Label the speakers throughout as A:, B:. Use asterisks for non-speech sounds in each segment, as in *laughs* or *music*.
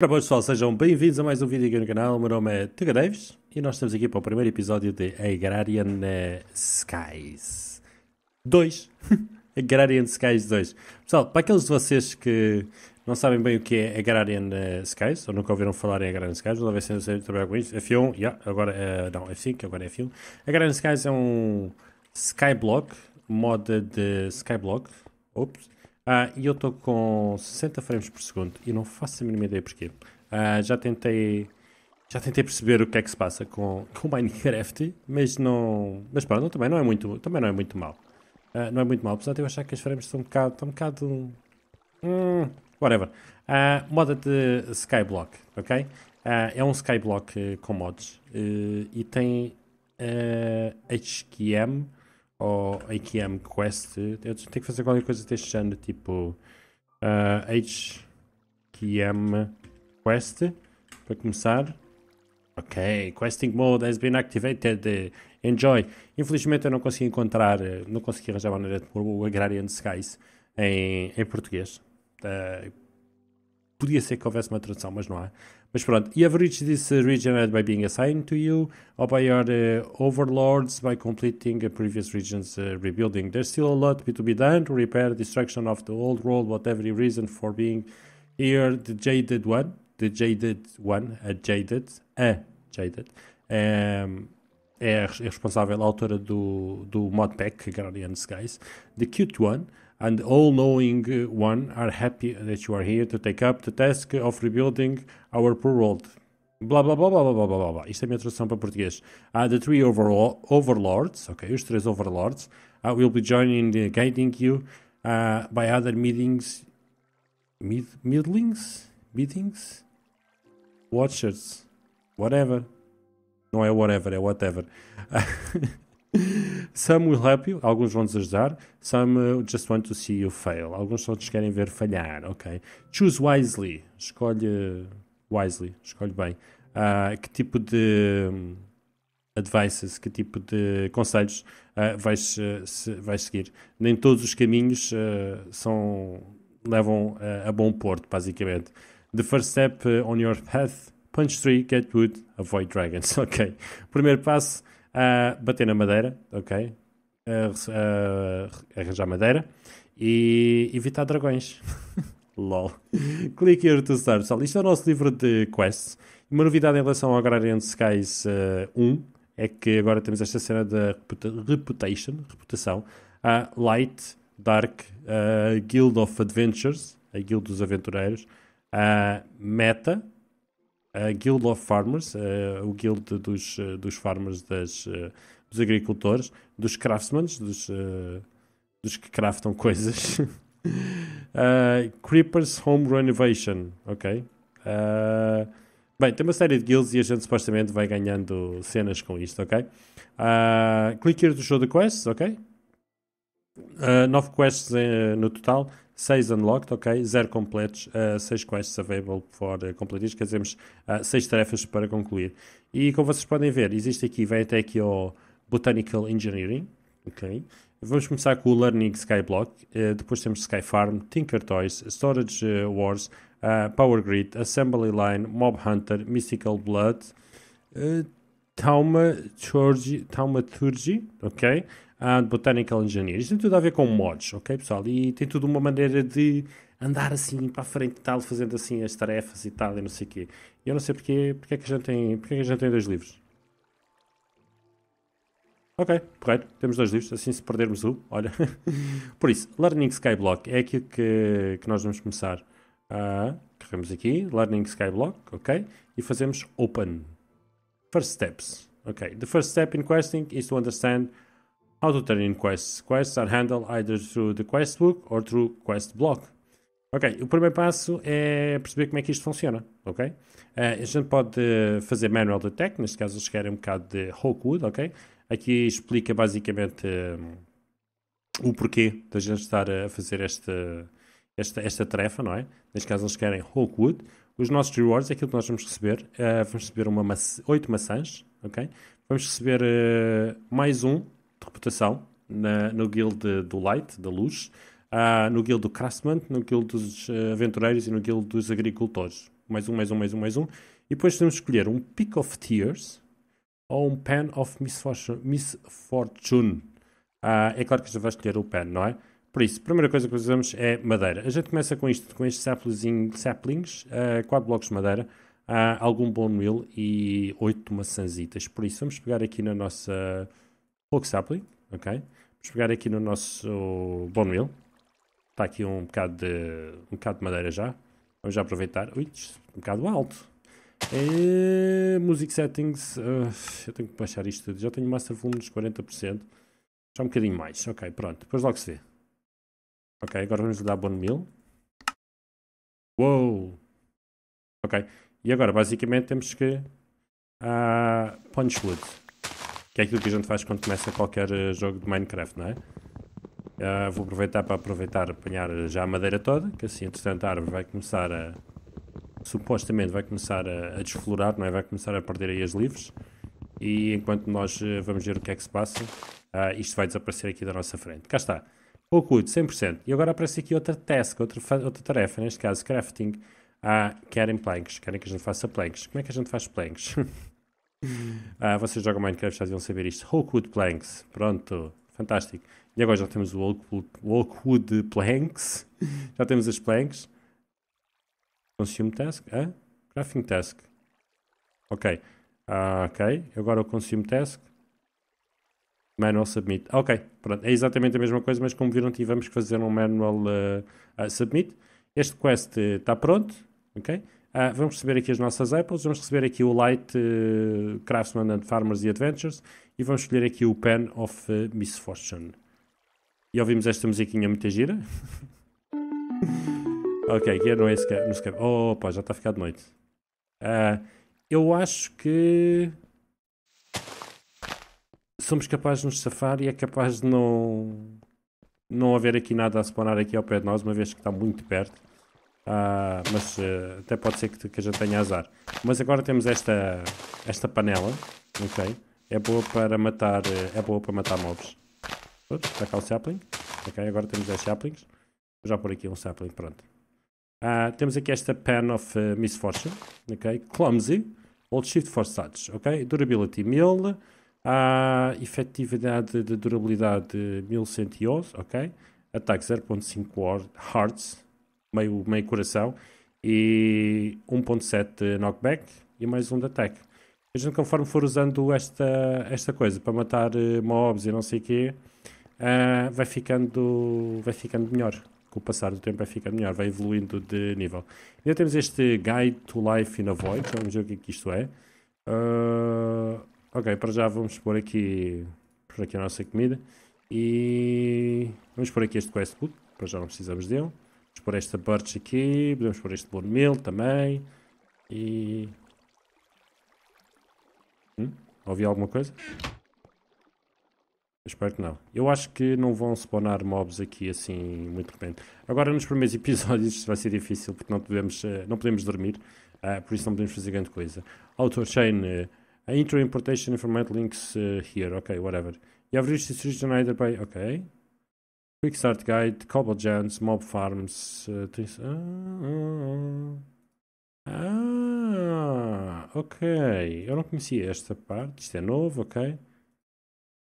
A: Para bom pessoal, sejam bem-vindos a mais um vídeo aqui no canal. O meu nome é Tuga Davis e nós estamos aqui para o primeiro episódio de Agrarian Skies 2. *laughs* Agrarian Skies 2. Pessoal, para aqueles de vocês que não sabem bem o que é Agrarian eh, Skies, ou nunca ouviram falar em Agrarian Skies, vou ver se eu trabalhar com isso. F1, yeah, agora uh, não, F5, agora é F1. Agrarian Skies é um skyblock, moda de skyblock. Ops, ah, e eu estou com 60 frames por segundo e não faço a mínima ideia porquê. Ah, já tentei já tentei perceber o que é que se passa com *laughs* com Minecraft, mas não, mas pronto, também não é muito, também não é muito mal. Ah, não é muito mal, apesar de eu achar que as frames estão um bocado, estão um bocado hum, whatever. Ah, moda de Skyblock, OK? Ah, é um Skyblock eh, com mods eh, e tem uh, eh, HQM ou AQM Quest, eu tenho que fazer qualquer coisa deste género, tipo uh, ah, HQM Quest, para começar. Ok, Questing Mode has been activated, enjoy. Infelizmente eu não consegui encontrar, não consegui arranjar maneira de pôr o Agrarian Skies em, em português. Uh, podia ser que houvesse uma tradução, mas não há. Mas pronto, you have reached this region by being assigned to you or by your uh, overlords by completing a previous region's uh, rebuilding. There's still a lot to be done to repair the destruction of the old world, whatever the reason for being here, the jaded one, the jaded one, a jaded, a jaded, um, é a é responsável, a autora do, do modpack, Guardian Skies, the cute one, and all knowing uh, one are happy that you are here to take up the task of rebuilding our poor world. Blah blah blah blah blah blah blah blah. Isto é a minha tradução para português. Uh, the three overlo overlords, ok, os três overlords, uh, will be joining, uh, guiding you uh, by other meetings, mid midlings, meetings, watchers, whatever. Não é whatever, é whatever. *laughs* Some will help you, alguns vão te ajudar. Some uh, just want to see you fail, alguns só te querem ver falhar, ok? Choose wisely, escolhe uh, wisely, escolhe bem. Uh, que tipo de um, advices, que tipo de conselhos uh, vais, ah, se, vais seguir? Nem todos os caminhos são, levam a bom porto, basicamente. The first step uh, on your path, punch tree, get wood, avoid dragons, *laughs* ok? Primeiro passo a bater na madeira, ok? arranjar madeira e evitar dragões. *laughs* LOL. Clique here to start, pessoal. Isto é o nosso livro de quests. Uma novidade em relação ao Agrarian Skies uh, eh, 1 é que agora temos esta cena da reputa reputation, reputação, a uh, Light, Dark, uh, Guild of Adventures, a Guild dos Aventureiros, a Meta, a Guild of Farmers, uh, o guild dos, eh, dos farmers, das, eh, dos agricultores, dos craftsmen, dos, dos que craftam *laughs* coisas. Creepers Home Renovation, ok? Bem, tem uma série de guilds e a gente supostamente vai ganhando cenas com isto, ok? Uh, click here to show the quests, ok? Uh, nove quests uh, no total, 6 unlocked, ok, 0 completos, uh, eh, 6 quests available for uh, eh, completistas, quer dizermos, uh, eh, 6 tarefas para concluir. E como vocês podem ver, existe aqui, vem até aqui ao Botanical Engineering, ok, Vamos começar com o Learning Skyblock, uh, depois temos Skyfarm, Tinker Toys, Storage uh, Wars, uh, Power Grid, Assembly Line, Mob Hunter, Mystical Blood, Taumaturgy, ok? And ah, Botanical Engineering. Isto tem tudo a ver com hum. mods, ok, pessoal? E tem tudo uma maneira de andar assim para a frente e tal, fazendo assim as tarefas e tal, e não sei o quê. Eu não sei porque, porque, é que a gente tem, porque é que a gente tem dois livros. Ok, correto. Temos dois livros, assim se perdermos um, olha. *laughs* Por isso, Learning Skyblock é aquilo que, que nós vamos começar. Uh, carregamos aqui, Learning Skyblock, ok? E fazemos Open. First steps. Okay, the first step in questing is to understand how to turn in quests. Quests are handled either through the quest book or through quest block. Ok, o primeiro passo é perceber como é que isto funciona, ok? Uh, a gente pode fazer manual de tech, neste caso eles querem um bocado de Hawkwood, ok? Aqui explica basicamente um, eh, o porquê da gente estar a fazer esta, esta, esta tarefa, não é? Neste caso eles querem Hawkwood. Os nossos rewards, aquilo que nós vamos receber, uh, vamos receber uma maçã, 8 maçãs, ok? Vamos receber uh, mais um de reputação na, no guild do Light, da Luz, uh, no guild do Craftsman, no guild dos eh, Aventureiros e no guild dos Agricultores. Mais um, mais um, mais um, mais um. E depois que escolher um Pick of Tears ou um Pen of Misfortune. Ah, é claro que já vai escolher o Pen, não é? Por isso, a primeira coisa que usamos é madeira. A gente começa com isto, com estes saplings, uh, quatro blocos de madeira, uh, algum bone wheel e oito maçãzitas. Por isso, vamos pegar aqui na nossa Hulk sapling, ok? Vamos pegar aqui no nosso bone wheel. Está aqui um bocado de, um bocado de madeira já. Vamos já aproveitar. Ui, um bocado alto. É, music settings, uh, eu tenho que baixar isto tudo. Já tenho master volume nos 40%. Já um bocadinho mais. Ok, pronto. Depois logo se vê. Ok, agora vamos dar Bonmil. Uou! Ok, e agora basicamente temos que uh, ah, wood, que é aquilo que a gente faz quando começa qualquer eh, jogo de Minecraft, não é? Uh, vou aproveitar para aproveitar apanhar já a madeira toda, que assim entretanto a árvore vai começar a supostamente vai começar a, a desflorar, não é? Vai começar a perder aí as livres e enquanto nós eh, vamos ver o que é que se passa, uh, isto vai desaparecer aqui da nossa frente. Cá está. Oculto, 100%. E agora aparece aqui outra task, outra, outra tarefa, neste caso crafting. Ah, querem planks, querem que a gente faça planks. Como é que a gente faz planks? *laughs* ah, vocês jogam Minecraft, já deviam saber isto. Oakwood planks, pronto, fantástico. E agora já temos o Oakwood planks, *laughs* já temos as planks. Consume task, ah? Crafting task. Ok, ah, ok. Agora o consume task. Manual Submit. Ok, pronto, é exatamente a mesma coisa, mas como viram, tivemos que fazer um Manual uh, uh, Submit. Este quest está eh, pronto, ok? Uh, vamos receber aqui as nossas apples, vamos receber aqui o Light, uh, Craftsman and Farmers e Adventures e vamos escolher aqui o Pen of uh, Misfortune. E ouvimos esta musiquinha muita gira. *laughs* ok, aqui não é esse é. Oh, Opa, já está a ficar de noite. Ah, eu acho que somos capazes de nos safar e é capaz de não, não haver aqui nada a spawnar aqui ao pé de nós, uma vez que está muito perto. Uh, mas uh, até pode ser que, que a gente tenha azar. Mas agora temos esta, esta panela, ok? É boa para matar, é boa para matar mobs. está cá o sapling. Ok, agora temos 10 saplings. Vou já pôr aqui um sapling, pronto. Uh, temos aqui esta Pan of Misfortune, ok? Clumsy, Old Shift for Such, ok? Durability 1000, a efetividade de durabilidade 1111, ok? Ataque 0.5 hearts meio, meio coração. E 1.7 knockback e mais um de ataque. A gente, conforme for usando esta, esta coisa para matar eh, mobs e não sei o quê, uh, vai, ficando, vai ficando melhor. Com o passar do tempo vai ficando melhor, vai evoluindo de nível. Ainda temos este Guide to Life in a Void, vamos ver o que, é que isto é. Uh, Ok, para já vamos pôr aqui, por aqui a nossa comida. E vamos pôr aqui este quest boot, para já não precisamos dele. Vamos pôr esta birch aqui, podemos pôr este bone meal também. E... Hum? Ouvi alguma coisa? espero que não. Eu acho que não vão spawnar mobs aqui assim muito repente. Agora nos primeiros *laughs* episódios isto vai ser difícil porque não podemos, eh, não podemos dormir, eh, por isso não podemos fazer grande coisa. Autor Chain eh, Uh, intro importation format links uh, here. Okay, whatever. You have reached this region either by. Okay. Quick start guide, gens, mob farms. Uh, this, uh, uh, uh. ah, ok. Eu não conhecia esta parte. Isto é novo, ok.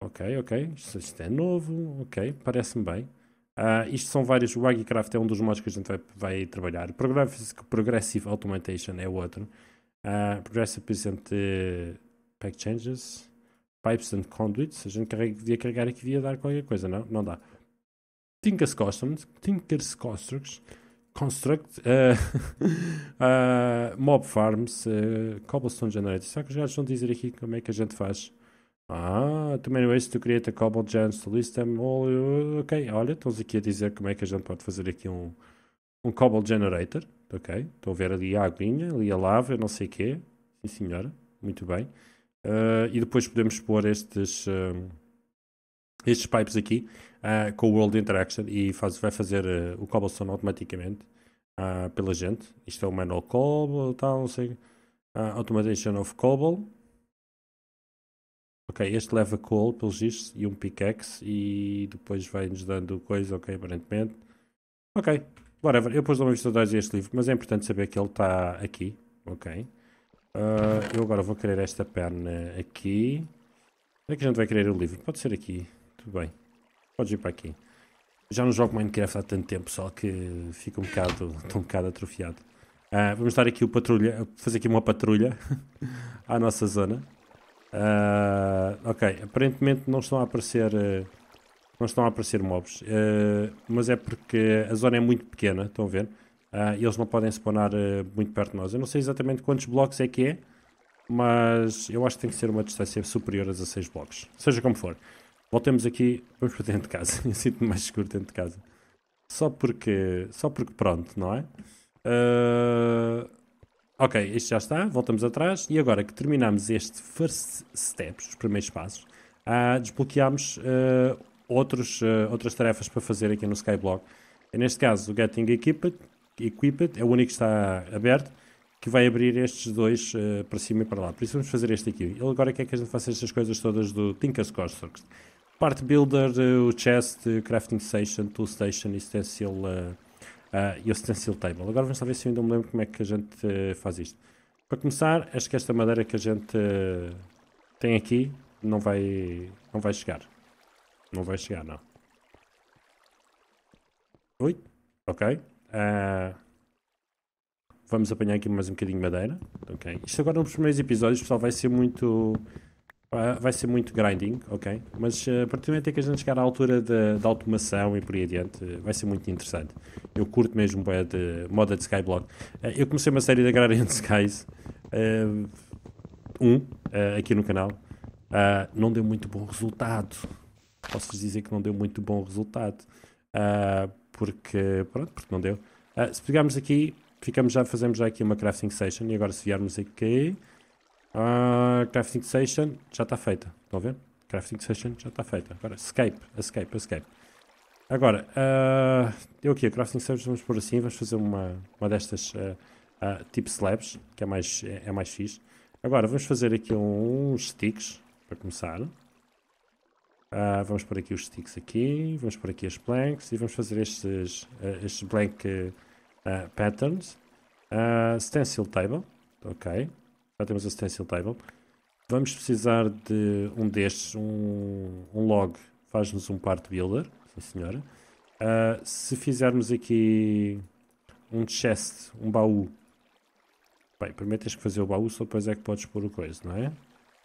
A: Ok, ok. Isto, isto é novo, ok. Parece-me bem. Uh, isto são vários. O é um dos modos que a gente vai, vai trabalhar. Progressive, Progressive Automation é outro. Ah, progressive present Pack Changes, Pipes and Conduits. A gente devia carregar aqui devia dar qualquer coisa, não? Não dá. Tinkers Customs, Tinkers Constructs, Construct, uh, ah, uh, *laughs* ah, Mob Farms, uh, Cobblestone Generator. Será que os gajos vão dizer aqui como é que a gente faz? Ah, too many ways to create a cobble gems to list them all. Ok, olha, estamos aqui a dizer como é que a gente pode fazer aqui um, um cobble generator ok? Estou a ver ali a aguinha, ali a lava, não sei o quê. Sim, senhora. Muito bem. Uh, e depois podemos pôr estes, uh, estes pipes aqui uh, com o World Interaction e faz, vai fazer o cobblestone automaticamente pela gente. Isto é o manual cobble, tal, não sei. automation of cobble. Ok, este leva coal, pelos vistos, e um pickaxe e depois vai-nos dando coisa, ok, aparentemente. Ok, Whatever, eu pus uma vista de a este livro, mas é importante saber que ele está aqui, ok? Uh, eu agora vou querer esta perna aqui. Onde é que a gente vai querer o livro? Pode ser aqui, tudo bem. Podes ir para aqui. Já não jogo Minecraft há tanto tempo, pessoal, que fico um bocado, estou um bocado atrofiado. Uh, vamos estar aqui o patrulha, fazer aqui uma patrulha *laughs* à nossa zona. Uh, ok, aparentemente não estão a aparecer eh, não estão a aparecer mobs, uh, mas é porque a zona é muito pequena, estão a ver? Uh, eles não podem spawnar uh, muito perto de nós. Eu não sei exatamente quantos blocos é que é, mas eu acho que tem que ser uma distância superior a 16 blocos, seja como for. Voltemos aqui, vamos para dentro de casa, *laughs* eu sinto-me mais seguro dentro de casa. Só porque, só porque pronto, não é? Ah, ok, isto já está, voltamos atrás, e agora que terminamos este first steps, os primeiros passos, ah, desbloqueamos outros, uh, outras tarefas para fazer aqui no Skyblock. É, neste caso, o Getting Equipped, Equipped é o único que está aberto, que vai abrir estes dois uh, para cima e para lá. Por isso vamos fazer este aqui. Ele agora quer que a gente faça estas coisas todas do Tinker's Constructs. Part Builder, uh, o Chest, Crafting Station, Tool Station e Stencil, e o Stencil Table. Agora vamos saber se eu ainda me lembro como é que a gente faz isto. Para começar, acho que esta madeira que a gente tem aqui não vai, não vai chegar. Não vai chegar, não. Ui, ok. Uh, vamos apanhar aqui mais um bocadinho de madeira. Ok. Isto agora nos primeiros episódios, pessoal, vai ser muito... Ah, vai ser muito grinding, ok? Mas ah, a partir do momento em que a gente chegar à altura da automação e por aí adiante, vai ser muito interessante. Eu curto mesmo o de moda de Skyblock. eu comecei uma série de Agrarian *laughs* Skies 1 um, aqui no canal. não deu muito bom resultado posso dizer que não deu muito bom resultado. Uh, porque, pronto, porque não deu. Uh, se pegarmos aqui, ficamos já, fazemos já aqui uma crafting session. E agora se viermos aqui... Uh, crafting session já está feita. Estão a ver? Crafting session já está feita. Agora, escape, escape, escape. Agora, eu aqui, a crafting session, vamos por assim, vamos fazer uma, uma destas tipo slabs, que é mais, é, é mais fixe. Agora, vamos fazer aqui uns sticks, para começar. Uh, vamos pôr aqui os sticks aqui, vamos pôr aqui as blanks e vamos fazer estes, uh, estes blank uh, patterns. stencil table, ok. Já temos a stencil table. Vamos precisar de um destes, um, um log, faz-nos um part builder, sim senhora. se fizermos aqui um chest, um baú, bem, primeiro tens que fazer o baú, só depois é que podes pôr o coisa, não é?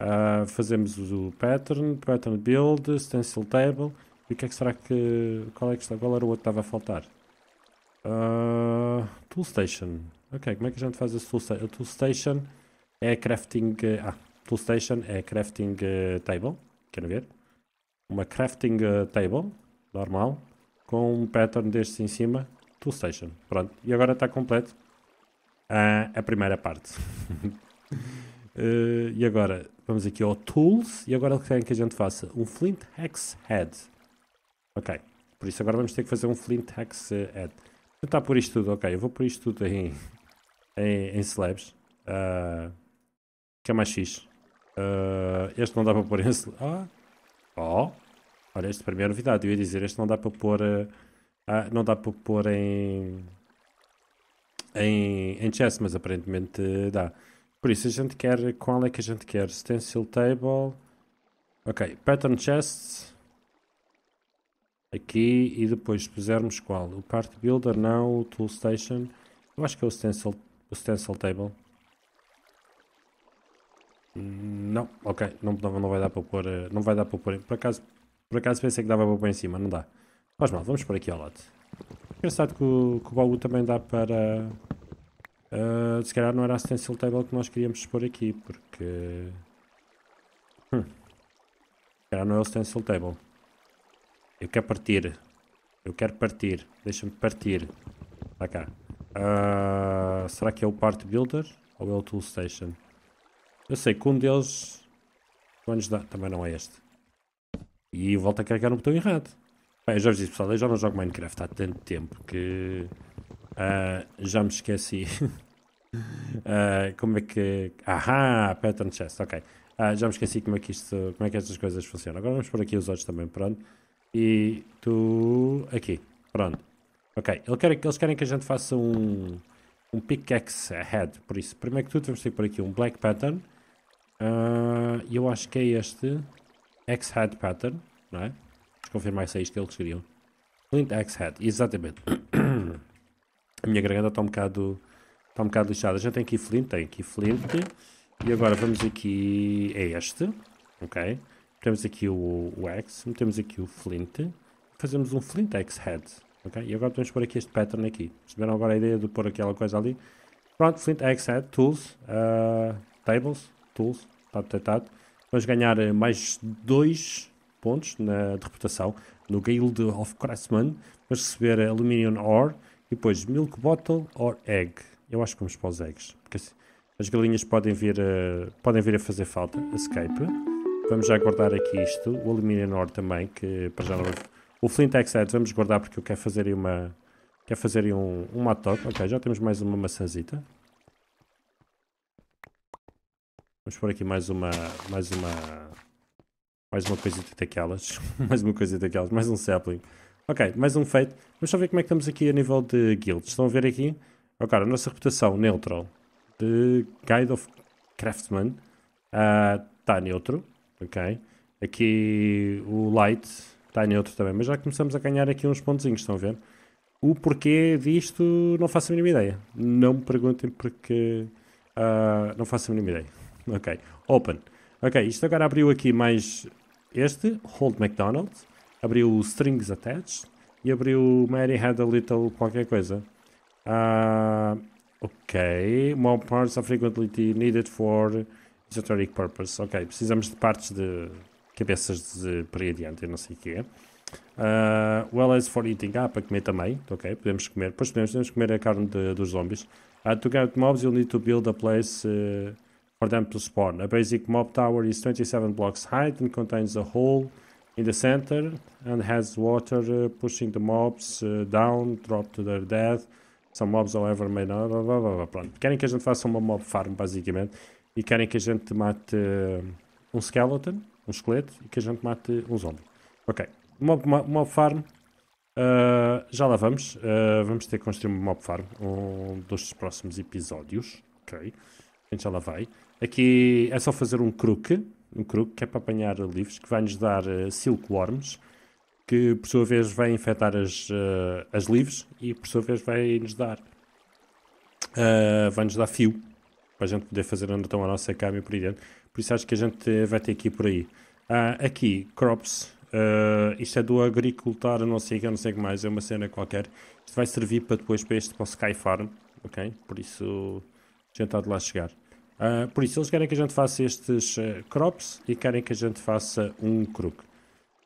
A: Uh, fazemos o pattern, pattern build, stencil table. E o que é que será que. Qual, é que, qual era o outro que estava a faltar? Uh, ah, toolstation. Ok, como é que a gente faz a toolstation? A toolstation é crafting. Ah, station, é crafting uh, table. Querem ver. Uma crafting uh, table normal com um pattern destes em cima. Toolstation. Pronto. E agora está completo a primeira parte. *laughs* Uh, e agora vamos aqui ao Tools e agora querem que a gente faça um Flint Hex Head. Ok, por isso agora vamos ter que fazer um Flint Hex eh, Head. Vou tentar pôr isto tudo, ok, eu vou pôr isto tudo em, em, em slabs. Uh, que é mais fixe. Uh, este não dá para pôr em slabs. Ah. Oh, olha, este para mim é novidade. Eu ia dizer, este não dá para pôr, ah, não dá para pôr em, em, em mas aparentemente dá. Por isso, a gente quer. Qual é que a gente quer? Stencil Table. Ok, Pattern Chests. Aqui e depois pusermos qual? O Part Builder, não. O Tool Station. Eu acho que é o Stencil, o stencil Table. Não, ok, não, não vai dar para pôr, eh, não vai dar para pôr, por acaso, por acaso pensei que dava para pôr em cima, não dá. Faz mal, vamos por aqui ao lado. Engraçado que o, que o baú também dá para, Uh, se calhar não era a stencil table que nós queríamos expor aqui, porque... Hum. Se calhar não é o stencil table. Eu quero partir. Eu quero partir. Deixa-me partir. Está cá. Uh, será que é o part builder ou é o tool station? Eu sei que um deles... Vamos dar... Também não é este. E volta a carregar no botão errado. Bem, eu já vos disse, pessoal, eu já não jogo Minecraft há tanto tempo que... Uh, já me esqueci. uh, *laughs* como é que. Ahá, ah, pattern chest, ok. Uh, já me esqueci como é, que isto, como é que estas coisas funcionam. Agora vamos pôr aqui os olhos também, pronto. E tu. Aqui, pronto. Ok, eles querem, eles querem que a gente faça um. Um pickaxe head, por isso, primeiro que tudo, vamos ter por aqui um black pattern. E eu acho que é este. X head pattern, não é? Vamos confirmar se é isto que eles queriam. Flint X head, exatamente. *clears throat* A minha garganta está um bocado, está um bocado lixada. A gente tem flint tem flint E agora vamos aqui a este, ok? Temos aqui o, o X, metemos aqui o Flint. Fazemos um Flint X Head, ok? E agora podemos pôr aqui este pattern aqui. Perceberam agora a ideia de pôr aquela coisa ali? Pronto, Flint X Head, Tools, uh, Tables, Tools, está detectado. Vamos ganhar eh, mais 2 pontos na, de reputação no Guild of Craftsman. Vamos receber eh, Aluminium Ore e depois, milk bottle or egg. Eu acho que vamos para os eggs. Porque assim, as galinhas podem vir, a, podem vir a fazer falta. Escape. Vamos já guardar aqui isto. O alumínio ore também, que para já não... O flint oxide vamos guardar porque eu quero fazer aí uma... Quero fazer aí um, um matoc. Ok, já temos mais uma maçãzita. Vamos pôr aqui mais uma... Mais uma... Mais uma coisita daquelas. *laughs* mais uma coisita daquelas. Mais um sapling. Ok, mais um feito. Vamos só ver como é que estamos aqui a nível de guilds. Estão a ver aqui? Ok, oh, a nossa reputação neutral de Guide of Craftsman está ah, uh, neutro. Ok. Aqui o Light está neutro também, mas já começamos a ganhar aqui uns pontozinhos, estão a ver? O porquê disto não faço a mínima ideia. Não me perguntem porque uh, não faço a mínima ideia. Ok, open. Ok, isto agora abriu aqui mais este, Hold McDonald's abriu o Strings Attached e abriu Mary Had a Little qualquer coisa. Uh, ok, more parts are frequently needed for esoteric purpose. Ok, precisamos de partes de cabeças de para adiante, eu não sei o que é. Uh, ah, well as for eating, ah, para comer também, ok, podemos comer, pois podemos, podemos comer a carne de, dos zombies. Uh, to get mobs you'll need to build a place uh, for them to spawn. A basic mob tower is 27 blocks high and contains a hole in the center and has water uh, pushing the mobs uh, down, drop to their death. Some mobs, however, may not. blah blah blah Pronto. Querem que a gente faça uma mob farm, basicamente, e querem que a gente mate uh, um skeleton, um esqueleto, e que a gente mate um zombie. Ok. Mob, mob, mob farm. Uh, já lá vamos. Uh, vamos ter que construir uma mob farm. Um dos próximos episódios. Ok. A gente já lá vai. Aqui é só fazer um crook um cruco, que é para apanhar livros, que vai-nos dar uh, silkworms, que por sua vez vai infectar as, uh, as livres e por sua vez vai-nos dar, uh, vai-nos dar fio, para a gente poder fazer tão a nossa câmara por aí dentro. Por isso acho que a gente vai ter aqui por aí. Ah, aqui, crops, Uh, isto é do agricultar, não sei que, não sei o que mais, é uma cena qualquer. Isto vai servir para depois para este para o Sky Farm, ok? Por isso, a gente há de lá chegar. Uh, por isso, eles querem que a gente faça estes uh, crops e querem que a gente faça um crook.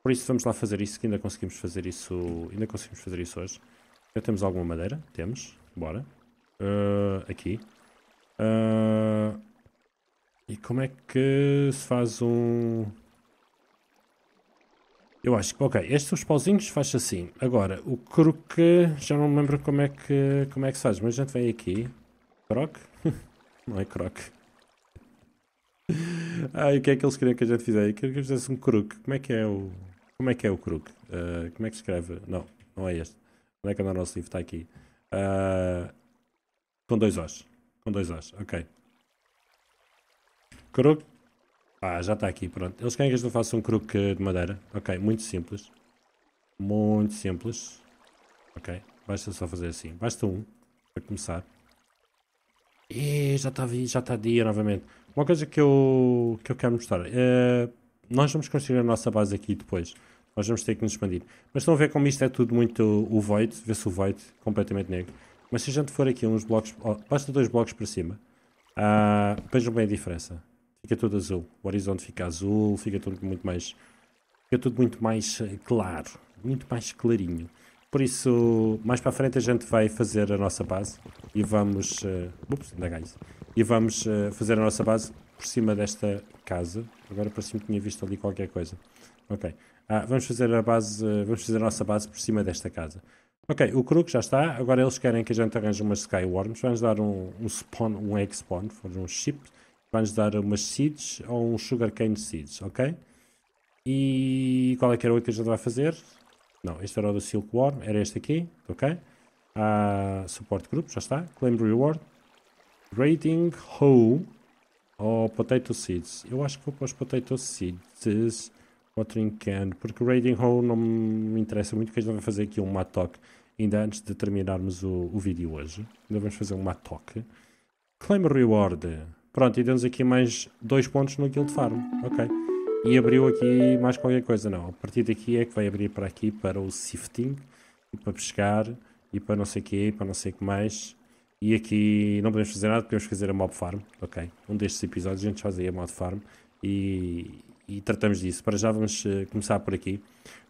A: Por isso, vamos lá fazer isso, que ainda conseguimos fazer isso, ainda conseguimos fazer isso hoje. Já temos alguma madeira? Temos. Bora. Uh, aqui. Ah, e como é que se faz um... Eu acho que, ok, estes os pauzinhos faz assim. Agora, o crook, já não me lembro como é que, como é que se faz, mas a gente vem aqui. Croc? *laughs* não é croc. *laughs* Ai, o que é que eles queriam que a gente fizesse? Queriam que eu fizesse um crook. Como é que é o. Como é que é o crook? Uh, como é que se escreve? Não, não é este. Onde é que anda é o nosso livro? Está aqui. Uh, com dois Os. Com dois Os, ok. Crook. Ah, já está aqui, pronto. Eles querem que a gente faça um crook de madeira. Ok, muito simples. Muito simples. Ok, basta só fazer assim. Basta um, para começar. E já está já tá dia novamente. Uma coisa que eu, que eu quero mostrar. É, nós vamos construir a nossa base aqui depois. Nós vamos ter que nos expandir. Mas estão a ver como isto é tudo muito o void. Vê-se o void completamente negro. Mas se a gente for aqui uns blocos... Oh, basta dois blocos para cima. Ah, vejam bem a diferença. Fica tudo azul. O horizonte fica azul. Fica tudo muito mais... Fica tudo muito mais eh, claro. Muito mais clarinho. Por isso, mais para a frente a gente vai fazer a nossa base. E vamos... Uh, ups, ainda ganho e vamos uh, fazer a nossa base por cima desta casa. Agora por cima tinha visto ali qualquer coisa. Ok. Ah, vamos fazer a base, uh, vamos fazer a nossa base por cima desta casa. Ok, o Crook já está. Agora eles querem que a gente arranje umas Skyworms. Vamos dar um, um spawn, um egg spawn, for um chip. Vamos dar umas seeds ou um sugarcane seeds, ok? E qual é que era o que a gente vai fazer? Não, este era o do Silkworm, era este aqui, ok? Ah, support group, já está. Claim reward. Raiding Hoe ou Potato Seeds. Eu acho que vou para os Potato Seeds Watering Can, porque Raiding Hoe não me interessa muito, porque a gente vai fazer aqui um Matok ainda antes de terminarmos o, o vídeo hoje. Ainda vamos fazer um Matok. Claim Reward. Pronto, e demos aqui mais dois pontos no Guild Farm. Ok. E abriu aqui mais qualquer coisa, não. A partir daqui é que vai abrir para aqui, para o Sifting, e para pescar, e para não sei o quê, e para não sei o que mais. E aqui não podemos fazer nada, podemos fazer a mob farm, ok? Um destes episódios a gente fazia a mob farm e, e, tratamos disso. Para já vamos uh, começar por aqui.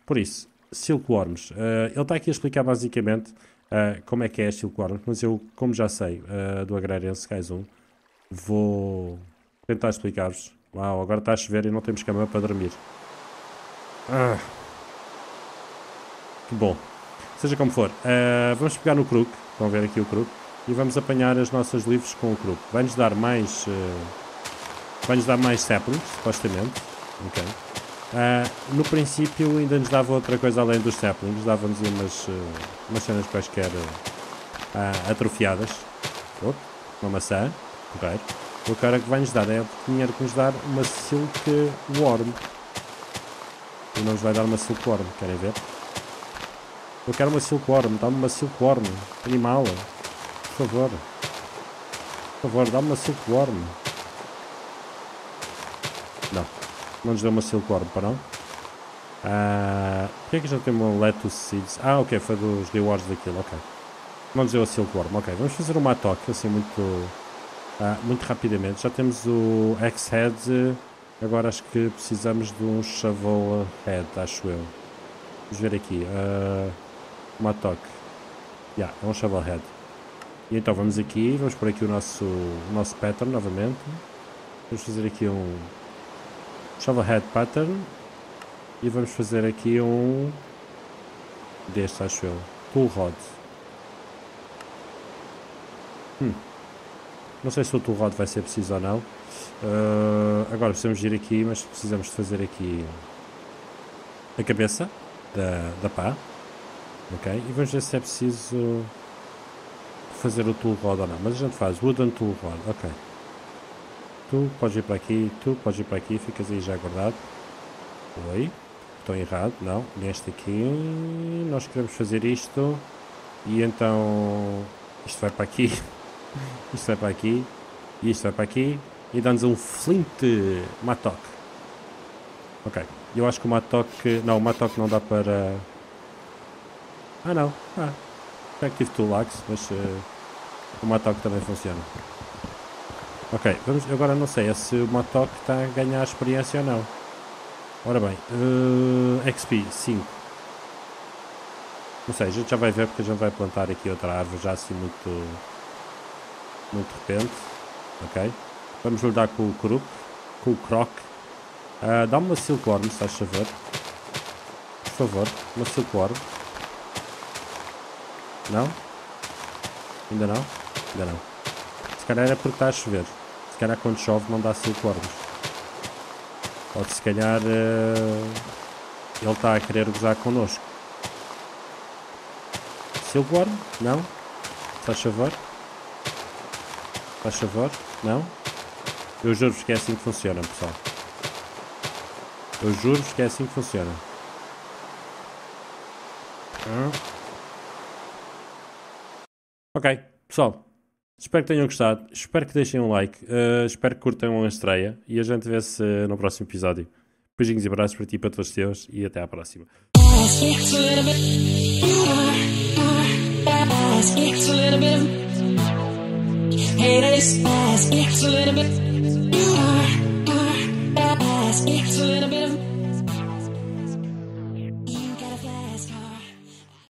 A: Por isso, silkworms. Uh, ele está aqui a explicar basicamente uh, como é que é a silkworms, mas eu, como já sei do Agrarian Cais 1, vou tentar explicar-vos. Uau, agora está a chover e não temos cama para dormir. Ah. Que bom. Seja como for, vamos pegar no crook. Vão ver aqui o crook e vamos apanhar as nossas livres com o grupo. Vai-nos dar mais... Uh, Vai-nos dar mais saplings, supostamente. Ok. Uh, no princípio ainda nos dava outra coisa além dos saplings, dava-nos umas, uh, umas cenas quaisquer uh, atrofiadas. Oh, uma maçã, correiro. O cara que vai-nos dar é o dinheiro que nos dar uma silk worm. E não nos vai dar uma silk worm, querem ver? Eu quero uma silk worm, dá-me uma silk worm, animal por favor. Por favor, dá-me uma silkworm. Não. Não nos deu uma silkworm, para não? Ah, Porquê é que já tem um lettuce seeds? Ah, ok, foi dos rewards daquilo, ok. Não nos deu a silkworm, ok. Vamos fazer uma toque, assim, muito... Ah, muito rapidamente. Já temos o X-Head. Agora acho que precisamos de um Chavola Head, acho eu. Vamos ver aqui. Uh, uma toque. Yeah, é um Shovel Head. E então vamos aqui, vamos por aqui o nosso, o nosso pattern novamente. Vamos fazer aqui um shovel Head Pattern. E vamos fazer aqui um... Deste acho eu. Tool Rod. Hum. Não sei se o Tool Rod vai ser preciso ou não. Uh, agora precisamos de ir aqui, mas precisamos de fazer aqui a cabeça da, da pá. Ok? E vamos ver se é preciso fazer o tool rod ou não, mas a gente faz wooden tool rod, ok. Tu podes ir para aqui, tu podes ir para aqui, ficas aí já guardado. Oi, estou errado, não, neste aqui, nós queremos fazer isto, e então, isto vai para aqui, *laughs* isto vai para aqui, e isto vai para aqui, e dá-nos um flint matok. Ok, eu acho que o matok, não, o matok não dá para... Ah não, ah, Active Tool Axe, mas uh, o Matok também funciona. Ok, vamos, agora não sei é se o Matok está a ganhar experiência ou não. Ora bem, uh, XP 5. Não sei, a gente já vai ver porque a gente vai plantar aqui outra árvore já assim muito, muito repente. Ok, vamos lidar com o com o Croc. Uh, eh, Dá-me uma Silkworm, se faz favor. Por favor, uma Silkworm. Não? Ainda não? Ainda não. Se calhar era é porque está a chover. Se calhar quando chove não dá 5 ordens. Ou se calhar uh, ele está a querer gozar connosco. Silborn? Não? Faz favor? Faz favor? Não? Eu juro-vos que é assim que funciona, pessoal. Eu juro-vos que é assim que funciona. Hum? Ok, pessoal. Espero que tenham gostado, espero que deixem um like, uh, espero que curtam a estreia e a gente vê-se uh, no próximo episódio. Beijinhos e abraços para ti e para todos os teus e até à próxima.